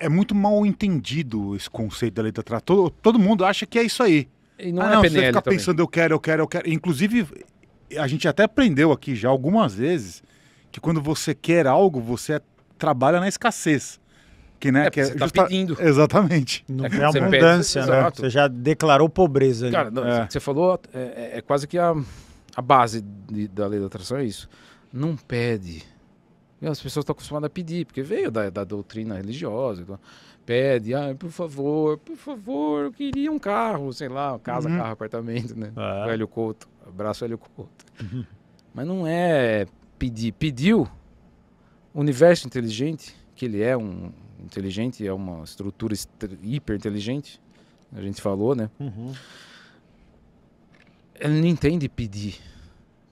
é muito mal entendido esse conceito da lei da atração. Todo, todo mundo acha que é isso aí. E não ah, é PNL você fica pensando, eu quero, eu quero, eu quero. Inclusive, a gente até aprendeu aqui já algumas vezes que quando você quer algo, você é, trabalha na escassez. Que, né, é, que é você está justa... pedindo. Exatamente. Não é, é abundância, pede, né? Você já declarou pobreza. Cara, não, é. você falou, é, é, é, quase que a, a base de, da lei da atração é isso. Não pede as pessoas estão acostumadas a pedir, porque veio da, da doutrina religiosa. Então, pede, ah, por favor, por favor, eu queria um carro, sei lá, casa, uhum. carro, apartamento, né? Ah. O Hélio Couto, abraço Hélio Couto. Uhum. Mas não é pedir. Pediu, o universo inteligente, que ele é um inteligente, é uma estrutura hiper inteligente, a gente falou, né? Uhum. Ele não entende pedir.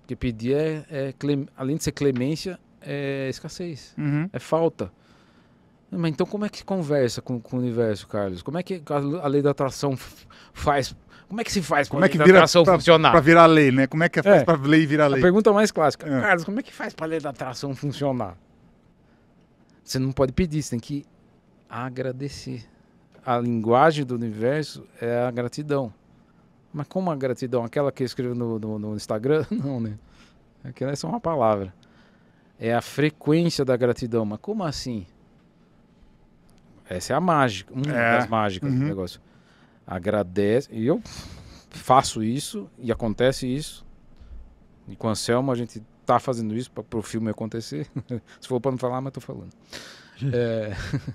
Porque pedir é, é além de ser clemência, é escassez, uhum. é falta. Mas então como é que se conversa com, com o universo, Carlos? Como é que a, a lei da atração faz? Como é que se faz como é que a lei da atração pra, funcionar? Para virar lei, né? Como é que é, faz é. para lei virar lei? A pergunta mais clássica. É. Carlos, como é que faz para a lei da atração funcionar? Você não pode pedir, você tem que agradecer. A linguagem do universo é a gratidão. Mas como a gratidão? Aquela que eu escrevo no, no, no Instagram? Não, né? Aquela é só uma palavra é a frequência da gratidão. Mas como assim? Essa é a mágica, uma é. das mágicas uhum. do negócio. Agradece. E eu faço isso e acontece isso. E com o Anselmo a gente tá fazendo isso para o filme acontecer. Se for para não falar, mas tô falando. É,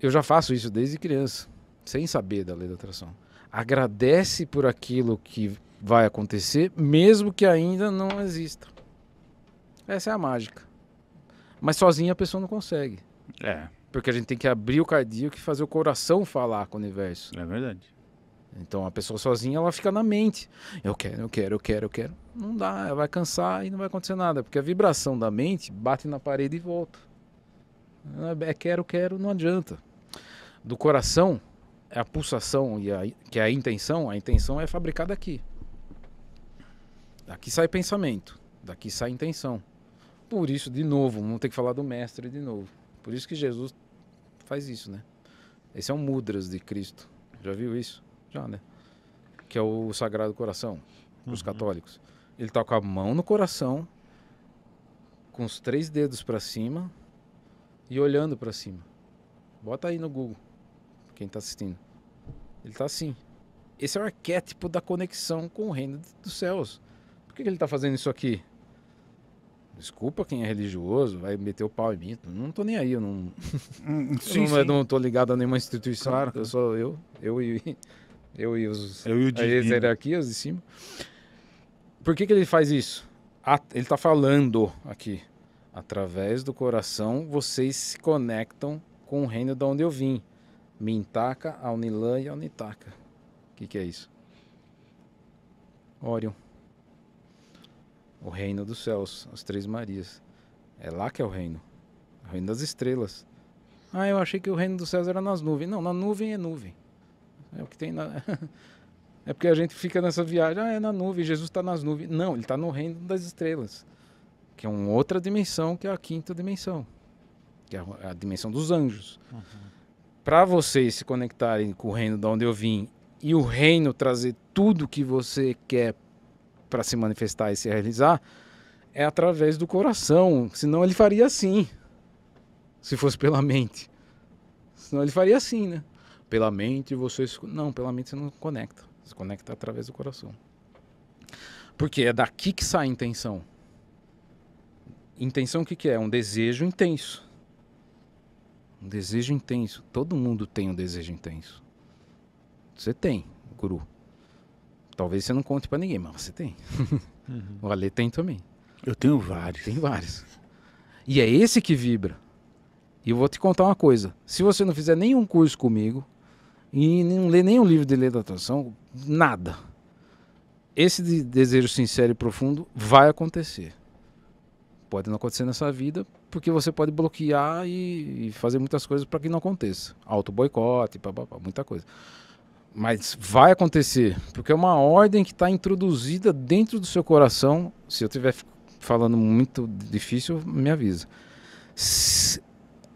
eu já faço isso desde criança, sem saber da lei da atração. Agradece por aquilo que vai acontecer, mesmo que ainda não exista. Essa é a mágica. Mas sozinha a pessoa não consegue. É. Porque a gente tem que abrir o cardíaco e fazer o coração falar com o universo. É verdade. Então a pessoa sozinha ela fica na mente. Eu quero, eu quero, eu quero, eu quero. Não dá, ela vai cansar e não vai acontecer nada, porque a vibração da mente bate na parede e volta. É, é quero, quero, não adianta. Do coração é a pulsação e a, que é a intenção, a intenção é fabricada aqui. Daqui sai pensamento, daqui sai intenção. Por isso, de novo, vamos ter que falar do mestre de novo. Por isso que Jesus faz isso, né? Esse é um mudras de Cristo. Já viu isso? Já, né? Que é o Sagrado Coração para os uhum. católicos. Ele está com a mão no coração, com os três dedos para cima e olhando para cima. Bota aí no Google, quem está assistindo. Ele está assim. Esse é o arquétipo da conexão com o reino dos céus. Por que, que ele está fazendo isso aqui? Desculpa quem é religioso, vai meter o pau em mim. Não tô nem aí, eu não. Hum, sim, eu não, não tô ligado a nenhuma instituição. Claro. Eu sou eu, eu e, eu e os. Eu e o as hierarquias de cima. Por que, que ele faz isso? Ele está falando aqui. Através do coração, vocês se conectam com o reino de onde eu vim. Mintaka, Aunilã e Aunitaka. O que, que é isso? Orion o reino dos céus, as três Marias. É lá que é o reino. O reino das estrelas. Ah, eu achei que o reino dos céus era nas nuvens. Não, na nuvem é nuvem. É o que tem na... É porque a gente fica nessa viagem, ah, é na nuvem, Jesus está nas nuvens. Não, ele está no reino das estrelas, que é uma outra dimensão, que é a quinta dimensão, que é a dimensão dos anjos. Uhum. Para vocês se conectarem com o reino de onde eu vim e o reino trazer tudo que você quer para se manifestar e se realizar é através do coração, senão ele faria assim, se fosse pela mente. Senão ele faria assim, né? Pela mente você. Não, pela mente você não conecta. Você conecta através do coração. Porque é daqui que sai a intenção. Intenção o que, que é? Um desejo intenso. Um desejo intenso. Todo mundo tem um desejo intenso. Você tem, guru. Talvez você não conte para ninguém, mas você tem. Uhum. o Ale tem também. Eu tenho vários. Tem vários. E é esse que vibra. E eu vou te contar uma coisa. Se você não fizer nenhum curso comigo e não ler nenhum livro de lei da atração, nada. Esse de desejo sincero e profundo vai acontecer. Pode não acontecer nessa vida, porque você pode bloquear e, e fazer muitas coisas para que não aconteça. Auto-boicote, muita coisa mas vai acontecer, porque é uma ordem que está introduzida dentro do seu coração. Se eu estiver falando muito difícil, me avisa.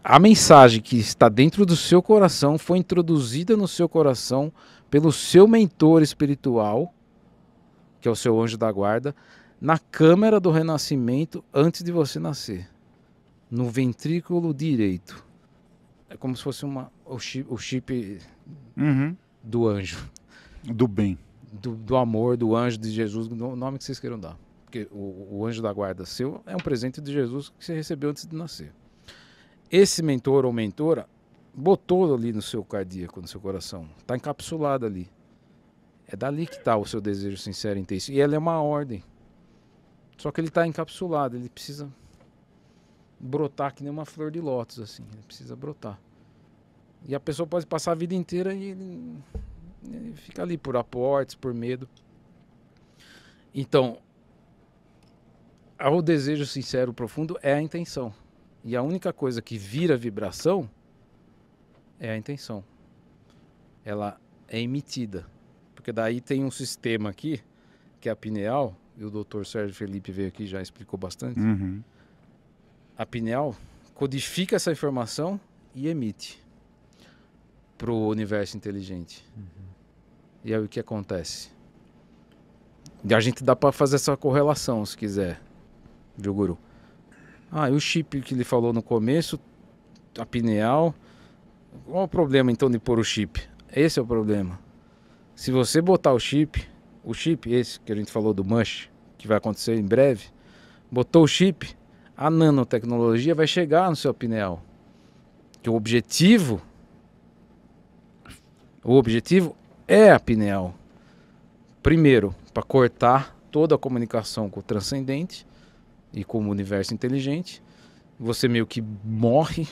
A mensagem que está dentro do seu coração foi introduzida no seu coração pelo seu mentor espiritual, que é o seu anjo da guarda, na câmara do renascimento antes de você nascer, no ventrículo direito. É como se fosse uma, o chip, o chip uhum do anjo. Do bem. Do, do amor, do anjo, de Jesus, o nome que vocês queiram dar. Porque o, o anjo da guarda seu é um presente de Jesus que você recebeu antes de nascer. Esse mentor ou mentora botou ali no seu cardíaco, no seu coração. Está encapsulado ali. É dali que está o seu desejo sincero e intenso. E ela é uma ordem. Só que ele está encapsulado, ele precisa brotar que nem uma flor de lótus, assim. Ele precisa brotar. E a pessoa pode passar a vida inteira e ele, ele fica ali por aportes, por medo. Então, o desejo sincero profundo é a intenção. E a única coisa que vira vibração é a intenção. Ela é emitida. Porque daí tem um sistema aqui, que é a pineal, e o doutor Sérgio Felipe veio aqui já explicou bastante. Uhum. A pineal codifica essa informação e emite para o universo inteligente. Uhum. E aí o que acontece? E a gente dá para fazer essa correlação, se quiser, viu, Guru? Ah, e o chip que ele falou no começo, a pineal. Qual o problema então de pôr o chip? Esse é o problema. Se você botar o chip, o chip, esse que a gente falou do Mush, que vai acontecer em breve, botou o chip, a nanotecnologia vai chegar no seu pineal. Que o objetivo o objetivo é a pineal. Primeiro, para cortar toda a comunicação com o transcendente e com o universo inteligente. Você meio que morre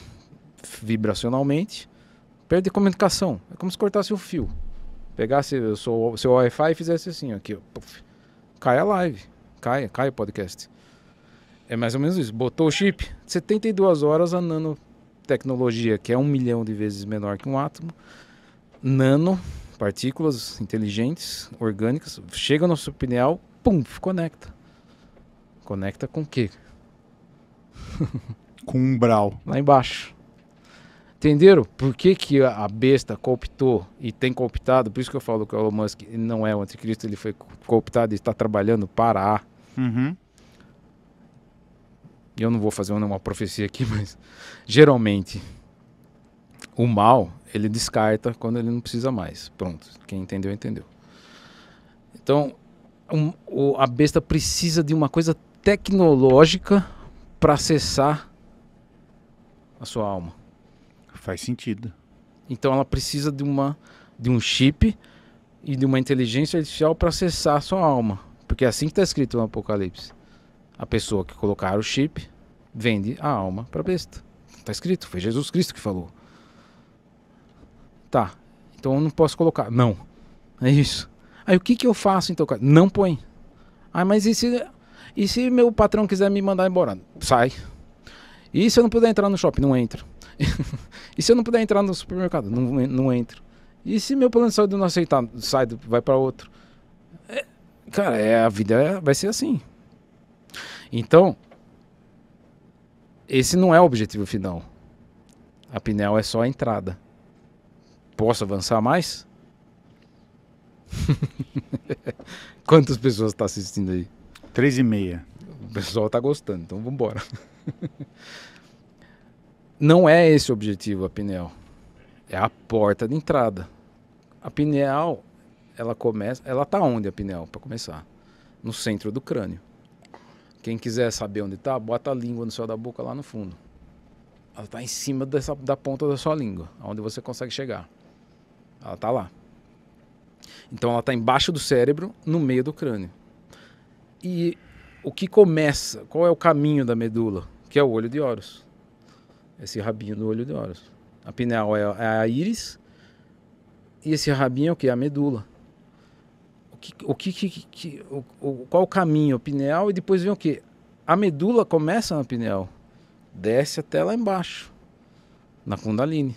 vibracionalmente, perde comunicação. É como se cortasse o fio. Pegasse o seu, seu Wi-Fi e fizesse assim, aqui, ó. Puff. Cai a live, cai, cai o podcast. É mais ou menos isso. Botou o chip, 72 horas a nanotecnologia, que é um milhão de vezes menor que um átomo, nano partículas inteligentes, orgânicas, chega no seu pineal, pum, conecta. Conecta com o quê? com um brau. Lá embaixo. Entenderam por que, que a besta cooptou e tem cooptado? Por isso que eu falo que o Elon Musk não é o anticristo, ele foi cooptado e está trabalhando para a. Uhum. E eu não vou fazer uma profecia aqui, mas geralmente o mal ele descarta quando ele não precisa mais. Pronto, quem entendeu, entendeu. Então, um, o, a besta precisa de uma coisa tecnológica para acessar a sua alma. Faz sentido. Então ela precisa de uma de um chip e de uma inteligência artificial para acessar a sua alma, porque é assim que está escrito no Apocalipse. A pessoa que colocar o chip vende a alma para a besta. Está escrito, foi Jesus Cristo que falou. Tá, então eu não posso colocar. Não, é isso. Aí o que, que eu faço então, cara? Não põe. Ah, mas e se, e se meu patrão quiser me mandar embora? Sai. E se eu não puder entrar no shopping? Não entro. e se eu não puder entrar no supermercado? Não, não entro. E se meu plano de saúde não aceitar? Sai, vai para outro. É, cara, é, a vida é, vai ser assim. Então, esse não é o objetivo final. A Pinel é só a entrada posso avançar mais? Quantas pessoas estão tá assistindo aí? Três e meia. O pessoal está gostando, então vamos embora. Não é esse o objetivo a pineal. É a porta de entrada. A pineal, ela começa, ela está onde a pineal para começar? No centro do crânio. Quem quiser saber onde está, bota a língua no céu da boca lá no fundo. Ela está em cima dessa, da ponta da sua língua, aonde você consegue chegar. Ela está lá. Então ela está embaixo do cérebro, no meio do crânio. E o que começa? Qual é o caminho da medula? Que é o olho de Horus. Esse rabinho do olho de Horus. A pineal é a é íris. E esse rabinho é o que? A medula. O que, o que, que, que o, o, qual o caminho? O pineal e depois vem o que? A medula começa na pineal, desce até lá embaixo, na Kundalini,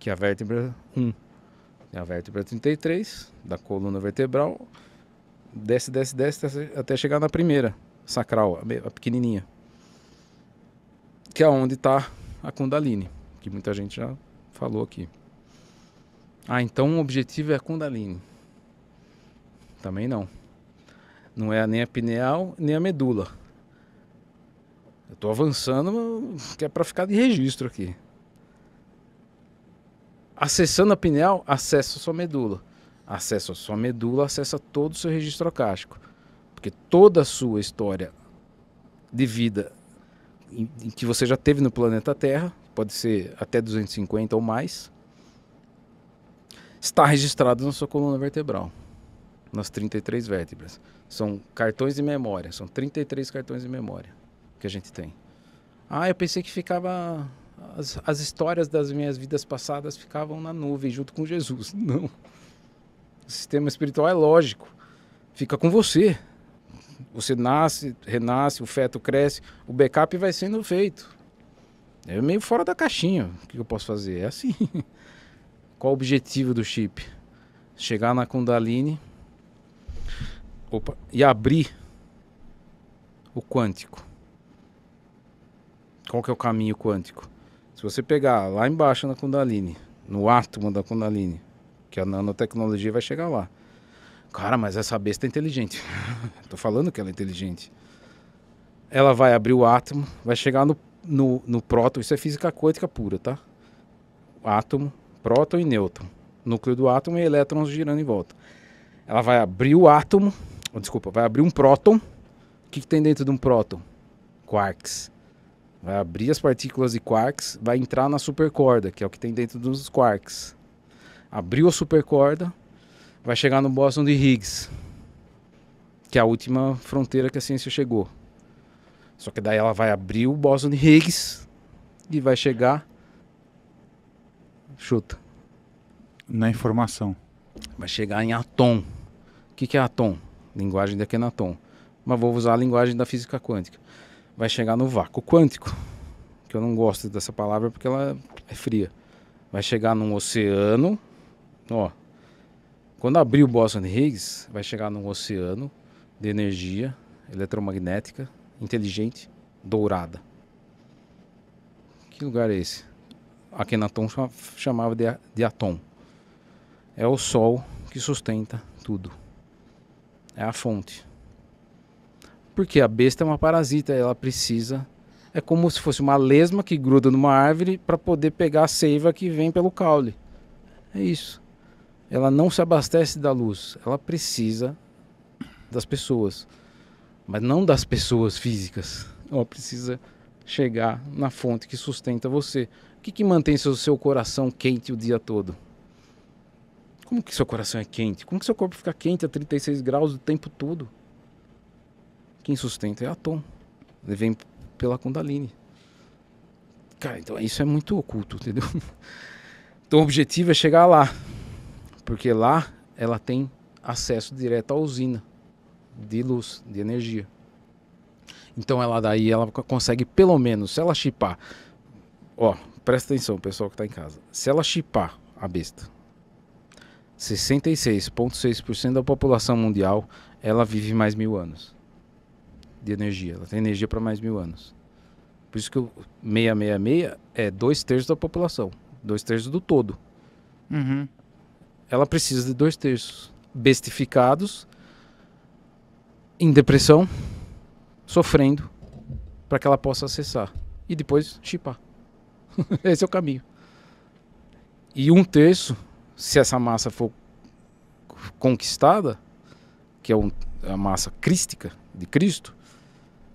que é a vértebra 1 é a vértebra 33, da coluna vertebral, desce, desce, desce até chegar na primeira, sacral, a pequenininha. Que é onde está a Kundalini, que muita gente já falou aqui. Ah, então o objetivo é a Kundalini. Também não. Não é nem a pineal, nem a medula. Eu estou avançando, que é para ficar de registro aqui. Acessando a pineal, acessa a sua medula. Acessa a sua medula, acessa todo o seu registro acástico. Porque toda a sua história de vida em, em que você já teve no planeta Terra, pode ser até 250 ou mais, está registrado na sua coluna vertebral, nas 33 vértebras. São cartões de memória, são 33 cartões de memória que a gente tem. Ah, eu pensei que ficava as, as histórias das minhas vidas passadas ficavam na nuvem junto com Jesus. Não. O sistema espiritual é lógico. Fica com você. Você nasce, renasce, o feto cresce, o backup vai sendo feito. É meio fora da caixinha. O que eu posso fazer? É assim. Qual o objetivo do chip? Chegar na Kundalini opa, e abrir o quântico. Qual que é o caminho quântico? Se você pegar lá embaixo na Kundalini, no átomo da Kundalini, que a nanotecnologia vai chegar lá. Cara, mas essa besta é inteligente. Tô falando que ela é inteligente. Ela vai abrir o átomo, vai chegar no, no, no próton, isso é física quântica pura, tá? Átomo, próton e nêutron. Núcleo do átomo e elétrons girando em volta. Ela vai abrir o átomo, desculpa, vai abrir um próton. O que, que tem dentro de um próton? Quarks. Vai abrir as partículas de quarks, vai entrar na supercorda, que é o que tem dentro dos quarks. Abriu a supercorda, vai chegar no bóson de Higgs, que é a última fronteira que a ciência chegou. Só que daí ela vai abrir o bóson de Higgs e vai chegar chuta na informação. Vai chegar em atom. O que, que é atom? Linguagem de Akhenaton. Mas vou usar a linguagem da física quântica vai chegar no vácuo quântico, que eu não gosto dessa palavra porque ela é fria. Vai chegar num oceano, ó. Quando abrir o Boston Higgs, vai chegar num oceano de energia eletromagnética inteligente dourada. Que lugar é esse? Akhenaton chamava de, de Atom. É o Sol que sustenta tudo. É a fonte. Porque a besta é uma parasita, ela precisa. É como se fosse uma lesma que gruda numa árvore para poder pegar a seiva que vem pelo caule. É isso. Ela não se abastece da luz, ela precisa das pessoas, mas não das pessoas físicas. Ela precisa chegar na fonte que sustenta você. O que, que mantém seu, seu coração quente o dia todo? Como que seu coração é quente? Como que seu corpo fica quente a 36 graus o tempo todo? Quem sustenta é a Tom. Ele vem pela Kundalini. Cara, então isso é muito oculto, entendeu? Então o objetivo é chegar lá. Porque lá ela tem acesso direto à usina de luz, de energia. Então ela daí ela consegue pelo menos, se ela chipar, ó, presta atenção, pessoal que está em casa. Se ela chipar a besta, 66,6% da população mundial, ela vive mais mil anos de energia. Ela tem energia para mais mil anos. Por isso que o 666 é dois terços da população, dois terços do todo. Uhum. Ela precisa de dois terços bestificados, em depressão, sofrendo, para que ela possa acessar e depois chipar. Esse é o caminho. E um terço, se essa massa for conquistada, que é um, a massa crística de Cristo,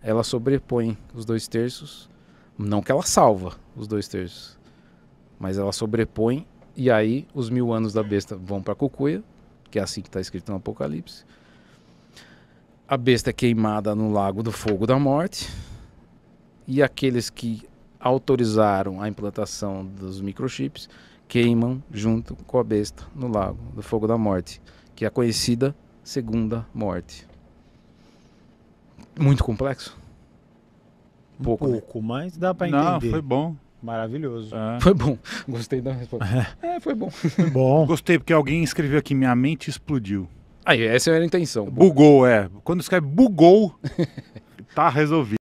ela sobrepõe os dois terços. Não que ela salva os dois terços, mas ela sobrepõe e aí os mil anos da besta vão para a cucuia, que é assim que está escrito no Apocalipse. A besta é queimada no lago do fogo da morte. E aqueles que autorizaram a implantação dos microchips queimam junto com a besta no lago do fogo da morte, que é a conhecida segunda morte muito complexo? Pouco, um né? pouco né? mas dá para entender. Não, foi bom. Maravilhoso. É. Foi bom. Gostei da resposta. É, é foi bom. Foi bom. Gostei porque alguém escreveu aqui, minha mente explodiu. Aí, essa era é a intenção. Bugou, é. Quando escreve bugou, tá resolvido.